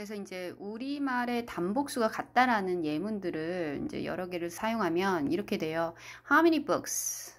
그래서 이제 우리말의 단복수가 같다라는 예문들을 이제 여러 개를 사용하면 이렇게 돼요. How many books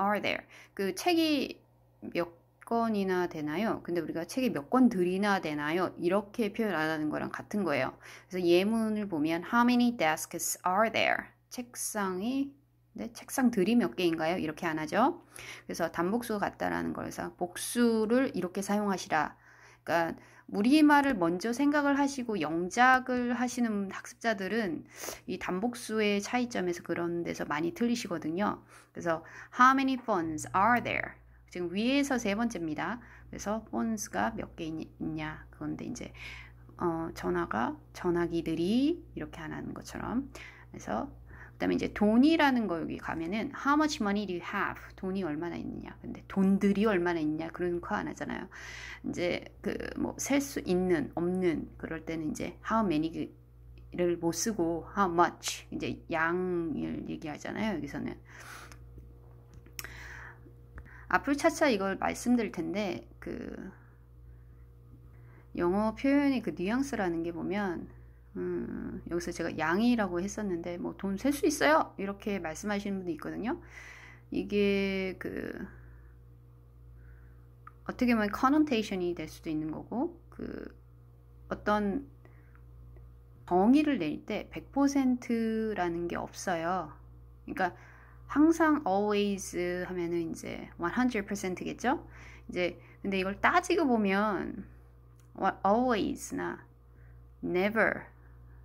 are there? 그 책이 몇권이나 되나요? 근데 우리가 책이 몇 권들이나 되나요? 이렇게 표현 안 하는 거랑 같은 거예요. 그래서 예문을 보면 How many desks are there? 책상이 네, 책상들이 몇 개인가요? 이렇게 안 하죠. 그래서 단복수가 같다라는 거라서 복수를 이렇게 사용하시라. 그러니까 우리말을 먼저 생각을 하시고 영작을 하시는 학습자들은 이 단복수의 차이점에서 그런 데서 많이 틀리시거든요. 그래서 how many phones are there? 지금 위에서 세 번째입니다. 그래서 phones가 몇 개 있냐? 그런데 이제 어, 전화가 전화기들이 이렇게 하나 하는 것처럼 그래서 그다음에 이제 돈이라는 거 여기 가면은 how much money do you have? 돈이 얼마나 있느냐. 근데 돈들이 얼마나 있냐 그런 거 안 하잖아요. 이제 그 뭐 셀 수 있는 없는 그럴 때는 이제 how many 를못 쓰고 how much 이제 양을 얘기하잖아요. 여기서는 앞으로 차차 이걸 말씀드릴 텐데 그 영어 표현의 그 뉘앙스라는 게 보면 음, 여기서 제가 양이라고 했었는데 뭐 돈 셀 수 있어요 이렇게 말씀하시는 분도 있거든요 이게 그 어떻게 보면 커넌테이션이 될 수도 있는 거고 그 어떤 정의를 내릴 때 100%라는 게 없어요 그러니까 항상 always 하면은 이제 100%겠죠 이제 근데 이걸 따지고 보면 always나 never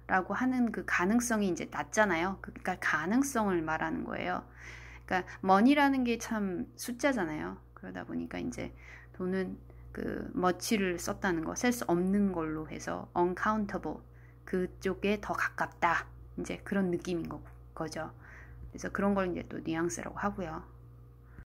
라고 하는 그 가능성이 이제 낮잖아요. 그, 그러니까 가능성을 말하는 거예요. 그러니까 m o 라는게 참 숫자잖아요. 그러다 보니까 이제 돈은 그 m u 를 썼다는 거, 셀 수 없는 걸로 해서 uncountable 그쪽에 더 가깝다. 이제 그런 느낌인 거, 거죠. 그래서 그런 걸 이제 또 뉘앙스라고 하고요.